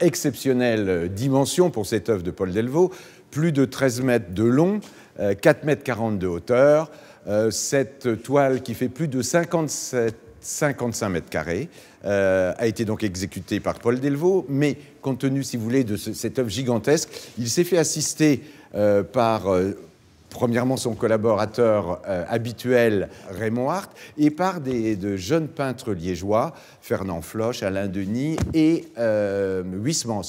Exceptionnelle dimension pour cette œuvre de Paul Delvaux, plus de 13 mètres de long, 4 euh, mètres 40 de hauteur, euh, cette toile qui fait plus de 57 55 mètres carrés, euh, a été donc exécutée par Paul Delvaux, mais compte tenu, si vous voulez, de cette œuvre gigantesque, il s'est fait assister par premièrement son collaborateur euh, habituel Raymond Hart, et par des, de jeunes peintres liégeois, Fernand Floch, Alain Denis et euh, Huysmans.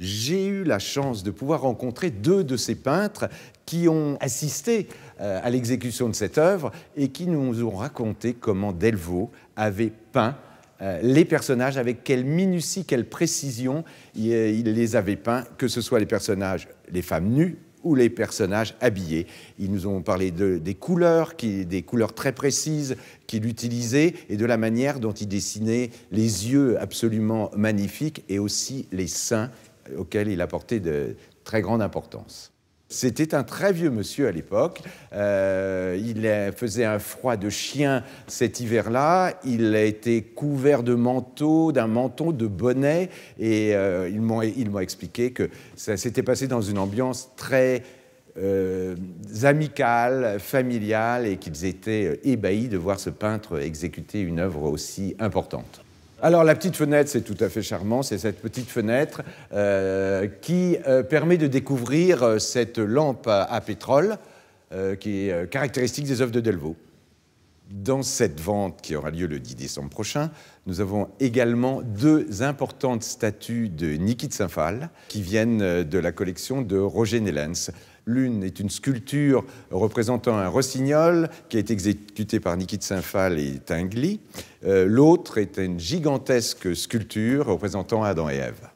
J'ai eu la chance de pouvoir rencontrer deux de ces peintres qui ont assisté euh, à l'exécution de cette œuvre et qui nous ont raconté comment Delvaux avait peint euh, les personnages, avec quelle minutie, quelle précision il les avait peints, que ce soit les personnages, les femmes nues, ou les personnages habillés. Ils nous ont parlé des couleurs, des couleurs très précises qu'il utilisait et de la manière dont il dessinait les yeux absolument magnifiques et aussi les seins auxquels il apportait de très grande importance. C'était un très vieux monsieur à l'époque. Euh, il faisait un froid de chien cet hiver-là. Il a été couvert de manteaux, d'un menton, de bonnet. Et euh, ils m'ont expliqué que ça s'était passé dans une ambiance très euh, amicale, familiale, et qu'ils étaient euh, ébahis de voir ce peintre exécuter une œuvre aussi importante. Alors la petite fenêtre, c'est tout à fait charmant, c'est cette petite fenêtre euh, qui euh, permet de découvrir euh, cette lampe à, pétrole qui est caractéristique des œuvres de Delvaux. Dans cette vente qui aura lieu le 10 décembre prochain, nous avons également deux importantes statues de Nikit de saint qui viennent de la collection de Roger Nellens. L'une est une sculpture représentant un rossignol qui a été exécutée par Nikit saint et Tingli. Euh, l'autre est une gigantesque sculpture représentant Adam et Ève.